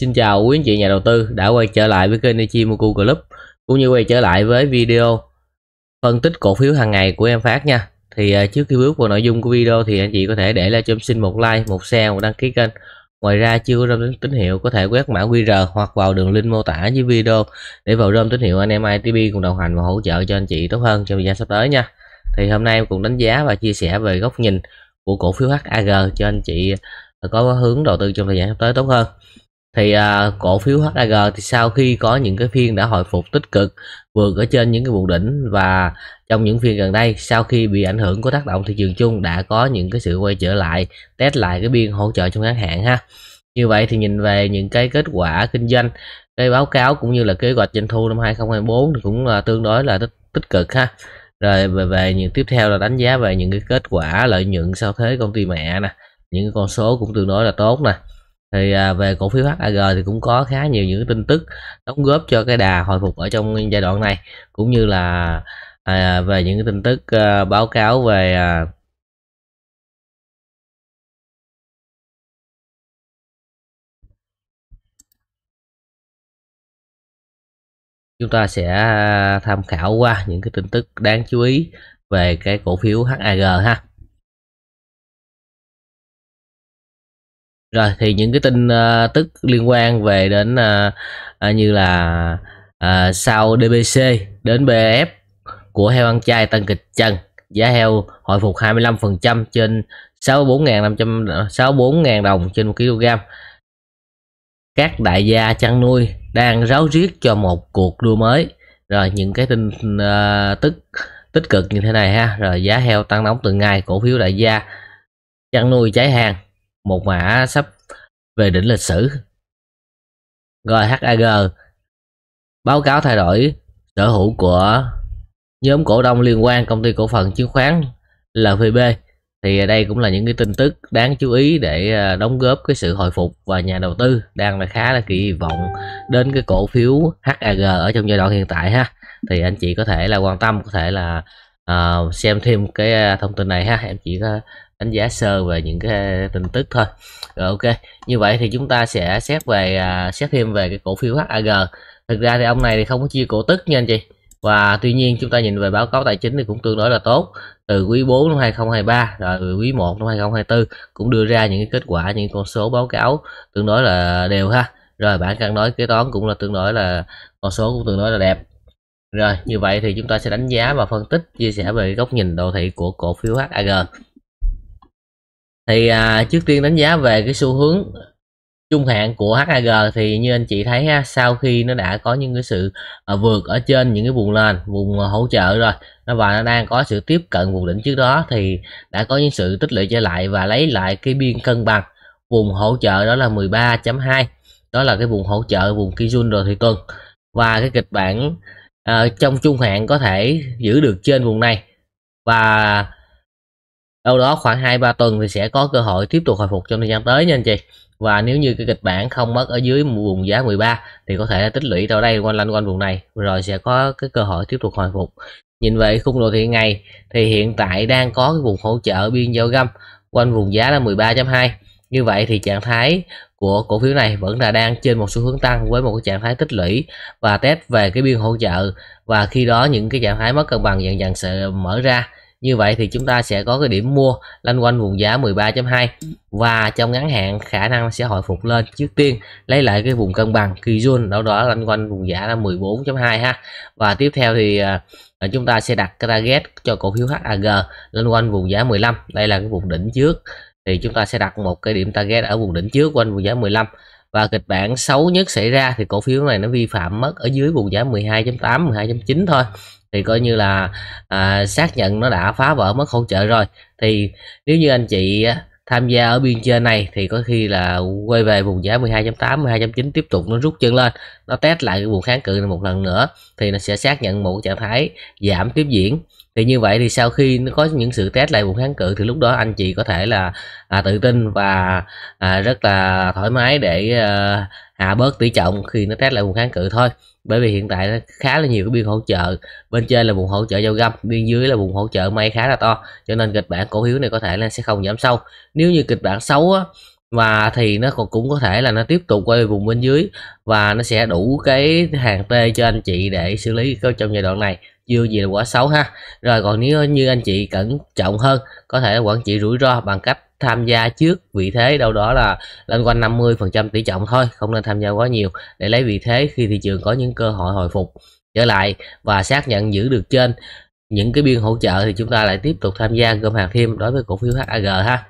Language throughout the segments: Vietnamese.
Xin chào quý anh chị nhà đầu tư đã quay trở lại với kênh Ichimoku Club cũng như quay trở lại với video phân tích cổ phiếu hàng ngày của em Phát nha. Thì à, trước khi bước vào nội dung của video thì anh chị có thể để lại cho em xin một like, một share, một đăng ký kênh. Ngoài ra chưa có rơm tín hiệu có thể quét mã QR hoặc vào đường link mô tả dưới video để vào rơm tín hiệu anh em ITB cùng đồng hành và hỗ trợ cho anh chị tốt hơn trong thời gian sắp tới nha. Thì hôm nay em cùng đánh giá và chia sẻ về góc nhìn của cổ phiếu HAG cho anh chị có hướng đầu tư trong thời gian sắp tới tốt hơn thì uh, cổ phiếu HAG thì sau khi có những cái phiên đã hồi phục tích cực vượt ở trên những cái vùng đỉnh và trong những phiên gần đây sau khi bị ảnh hưởng của tác động thị trường chung đã có những cái sự quay trở lại test lại cái biên hỗ trợ trong ngắn hạn ha như vậy thì nhìn về những cái kết quả kinh doanh cái báo cáo cũng như là kế hoạch doanh thu năm 2024 thì cũng là tương đối là tích, tích cực ha rồi về, về những tiếp theo là đánh giá về những cái kết quả lợi nhuận sau thuế công ty mẹ nè những con số cũng tương đối là tốt nè thì à, về cổ phiếu HAG thì cũng có khá nhiều những tin tức đóng góp cho cái đà hồi phục ở trong giai đoạn này cũng như là à, về những tin tức ờ, báo cáo về à, chúng ta sẽ tham khảo qua những cái tin tức đáng chú ý về cái cổ phiếu HAG ha rồi thì những cái tin uh, tức liên quan về đến uh, như là uh, sau DBC đến BF của heo ăn chay tăng kịch chân giá heo hồi phục 25% trên 64.500 64.000 đồng trên 1 kg các đại gia chăn nuôi đang ráo riết cho một cuộc đua mới rồi những cái tin uh, tức tích cực như thế này ha rồi giá heo tăng nóng từng ngày cổ phiếu đại gia chăn nuôi cháy hàng một mã sắp về đỉnh lịch sử. GHAG báo cáo thay đổi sở hữu của nhóm cổ đông liên quan công ty cổ phần chứng khoán LVB thì đây cũng là những cái tin tức đáng chú ý để ờ, đóng góp cái sự hồi phục và nhà đầu tư đang là khá là kỳ vọng đến cái cổ phiếu HAG ở trong giai đoạn hiện tại ha thì anh chị có thể là quan tâm có thể là uh, xem thêm cái ờ, thông tin này ha em chỉ có đánh giá sơ về những cái tin tức thôi rồi ok như vậy thì chúng ta sẽ xét về à, xét thêm về cái cổ phiếu HAG thực ra thì ông này thì không có chia cổ tức nha anh chị và tuy nhiên chúng ta nhìn về báo cáo tài chính thì cũng tương đối là tốt từ quý 4 năm 2023 rồi quý 1 năm 2024 cũng đưa ra những cái kết quả những con số báo cáo tương đối là đều ha rồi bản cân đối kế toán cũng là tương đối là con số cũng tương đối là đẹp rồi như vậy thì chúng ta sẽ đánh giá và phân tích chia sẻ về góc nhìn đồ thị của cổ phiếu HAG thì à, trước tiên đánh giá về cái xu hướng trung hạn của HAG thì như anh chị thấy ha, sau khi nó đã có những cái sự à, vượt ở trên những cái vùng lên vùng à, hỗ trợ rồi nó và nó đang có sự tiếp cận vùng đỉnh trước đó thì đã có những sự tích lũy trở lại và lấy lại cái biên cân bằng vùng hỗ trợ đó là 13.2 đó là cái vùng hỗ trợ vùng Kijun rồi thì tuần và cái kịch bản uh, trong trung hạn có thể giữ được trên vùng này và đâu đó khoảng 2-3 tuần thì sẽ có cơ hội tiếp tục hồi phục trong thời gian tới nha anh chị và nếu như cái kịch bản không mất ở dưới vùng giá 13 thì có thể là tích lũy vào đây quanh lanh quanh vùng này rồi sẽ có cái cơ hội tiếp tục hồi phục nhìn về khung đồ thị ngày thì hiện tại đang có cái vùng hỗ trợ biên giao găm quanh vùng giá là 13.2 như vậy thì trạng thái của cổ phiếu này vẫn là đang trên một xu hướng tăng với một cái trạng thái tích lũy và test về cái biên hỗ trợ và khi đó những cái trạng thái mất cân bằng dần dần sẽ mở ra như vậy thì chúng ta sẽ có cái điểm mua lanh quanh vùng giá 13.2 và trong ngắn hạn khả năng sẽ hồi phục lên. Trước tiên lấy lại cái vùng cân bằng kỳ Jun đó đó lanh quanh vùng giá là 14.2 ha. Và tiếp theo thì à, à, chúng ta sẽ đặt cái target cho cổ phiếu HAG lanh quanh vùng giá 15. Đây là cái vùng đỉnh trước thì chúng ta sẽ đặt một cái điểm target ở vùng đỉnh trước quanh vùng giá 15 và kịch bản xấu nhất xảy ra thì cổ phiếu này nó vi phạm mất ở dưới vùng giá 12.8 12.9 thôi thì coi như là à, xác nhận nó đã phá vỡ mất hỗ trợ rồi thì nếu như anh chị tham gia ở biên chơi này thì có khi là quay về vùng giá 12.8 12.9 tiếp tục nó rút chân lên nó test lại cái vùng kháng cự một lần nữa thì nó sẽ xác nhận một trạng thái giảm tiếp diễn thì như vậy thì sau khi nó có những sự test lại vùng kháng cự thì lúc đó anh chị có thể là à, tự tin và à, rất là thoải mái để à, hạ bớt tỷ trọng khi nó test lại vùng kháng cự thôi bởi vì hiện tại nó khá là nhiều cái biên hỗ trợ bên trên là vùng hỗ trợ dao găm bên dưới là vùng hỗ trợ may khá là to cho nên kịch bản cổ phiếu này có thể là sẽ không giảm sâu nếu như kịch bản xấu á, và thì nó còn cũng có thể là nó tiếp tục quay về vùng bên dưới và nó sẽ đủ cái hàng T cho anh chị để xử lý trong giai đoạn này chưa gì là quá xấu ha rồi còn nếu như anh chị cẩn trọng hơn có thể quản trị rủi ro bằng cách tham gia trước vị thế đâu đó là lên quanh 50% tỷ trọng thôi không nên tham gia quá nhiều để lấy vị thế khi thị trường có những cơ hội hồi phục trở lại và xác nhận giữ được trên những cái biên hỗ trợ thì chúng ta lại tiếp tục tham gia gom hàng thêm đối với cổ phiếu HAG ha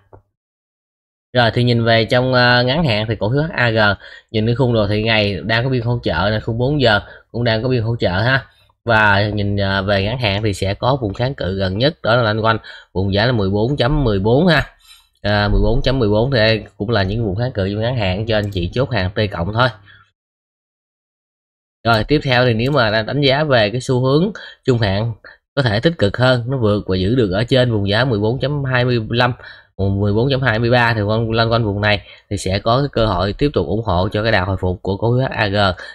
rồi thì nhìn về trong ờ, ngắn hạn thì cổ phiếu HAG nhìn cái khung đồ thị ngày đang có biên hỗ trợ là khung 4 giờ cũng đang có biên hỗ trợ ha và nhìn à, về ngắn hạn thì sẽ có vùng kháng cự gần nhất đó là quanh vùng giá là 14.14 ha à, 14.14 thì cũng là những vùng kháng cự trong ngắn hạn cho anh chị chốt hàng T cộng thôi rồi tiếp theo thì nếu mà đánh giá về cái xu hướng trung hạn có thể tích cực hơn nó vượt và giữ được ở trên vùng giá 14.25 14.23 thì quanh lên quanh vùng này thì sẽ có cái cơ hội tiếp tục ủng hộ cho cái đà hồi phục của cổ phiếu HAG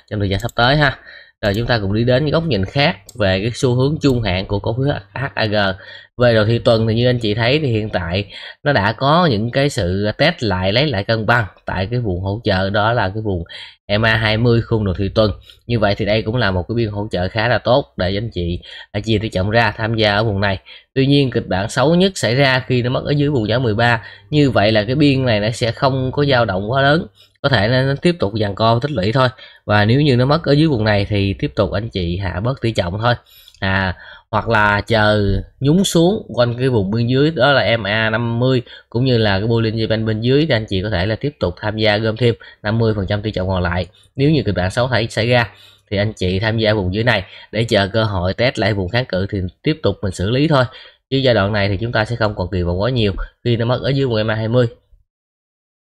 trong thời gian sắp tới ha rồi chúng ta cùng đi đến góc nhìn khác về cái xu hướng trung hạn của cổ phiếu HAG về đầu thị tuần thì như anh chị thấy thì hiện tại nó đã có những cái sự test lại lấy lại cân bằng tại cái vùng hỗ trợ đó là cái vùng EMA 20 khung đầu thị tuần như vậy thì đây cũng là một cái biên hỗ trợ khá là tốt để anh chị à, chia tỷ trọng ra tham gia ở vùng này tuy nhiên kịch bản xấu nhất xảy ra khi nó mất ở dưới vùng giá 13 như vậy là cái biên này nó sẽ không có dao động quá lớn có thể nó tiếp tục dàn co tích lũy thôi và nếu như nó mất ở dưới vùng này thì tiếp tục anh chị hạ bớt tỷ trọng thôi à hoặc là chờ nhúng xuống quanh cái vùng bên dưới đó là MA50 cũng như là cái Bollinger Band bên dưới thì anh chị có thể là tiếp tục tham gia gom thêm 50% tỷ trọng còn lại nếu như kịch bản xấu thể xảy ra thì anh chị tham gia vùng dưới này để chờ cơ hội test lại vùng kháng cự thì tiếp tục mình xử lý thôi chứ giai đoạn này thì chúng ta sẽ không còn kỳ vọng quá nhiều khi nó mất ở dưới vùng MA20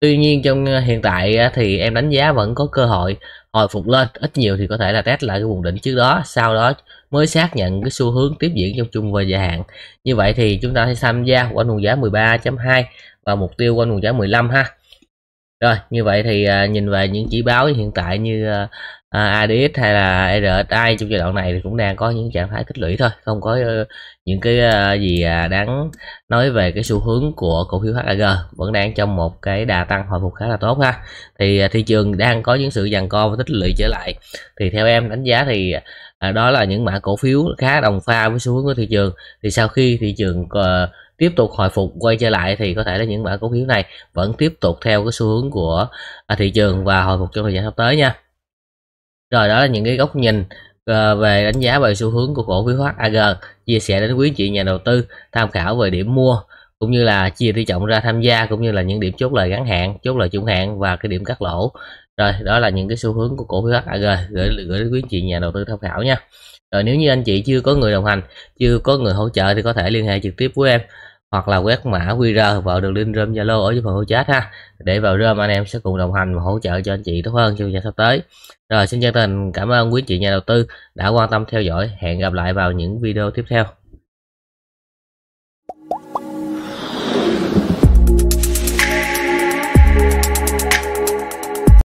tuy nhiên trong ờ, hiện tại thì em đánh giá vẫn có cơ hội hồi phục lên ít nhiều thì có thể là test lại cái vùng đỉnh trước đó sau đó mới xác nhận cái xu hướng tiếp diễn trong chung và dài hạn như vậy thì chúng ta sẽ tham gia quanh vùng giá 13.2 và mục tiêu quanh vùng giá 15 ha rồi như vậy thì ờ, nhìn về những chỉ báo hiện tại như ờ, à, ADX hay là RSI trong giai đoạn này thì cũng đang có những trạng thái tích lũy thôi không có ờ, những cái ờ, gì à, đáng nói về cái xu hướng của cổ phiếu HAG vẫn đang trong một cái đà tăng hồi phục khá là tốt ha thì à, thị trường đang có những sự dằn co và tích lũy trở lại thì theo em đánh giá thì à, đó là những mã cổ phiếu khá đồng pha với xu hướng của thị trường thì sau khi thị trường ờ, tiếp tục hồi phục quay trở lại thì có thể là những mã cổ phiếu này vẫn tiếp tục theo cái xu hướng của thị trường và hồi phục trong thời gian sắp tới nha rồi đó là những cái góc nhìn ờ, về đánh giá về xu hướng của cổ phiếu HAG chia sẻ đến quý chị nhà đầu tư tham khảo về điểm mua cũng như là chia tỷ trọng ra tham gia cũng như là những điểm chốt lời ngắn hạn chốt lời trung hạn và cái điểm cắt lỗ rồi đó là những cái xu hướng của cổ phiếu HAG gửi gửi đến quý chị nhà đầu tư tham khảo nha rồi nếu như anh chị chưa có người đồng hành chưa có người hỗ trợ thì có thể liên hệ trực tiếp với em hoặc là quét mã QR vào đường link room Zalo ở dưới phần hỗ chat ha để vào room anh em sẽ cùng đồng hành và hỗ trợ cho anh chị tốt hơn trong thời gian sắp tới rồi xin chân tình cảm ơn quý chị nhà đầu tư đã quan tâm theo dõi hẹn gặp lại vào những video tiếp theo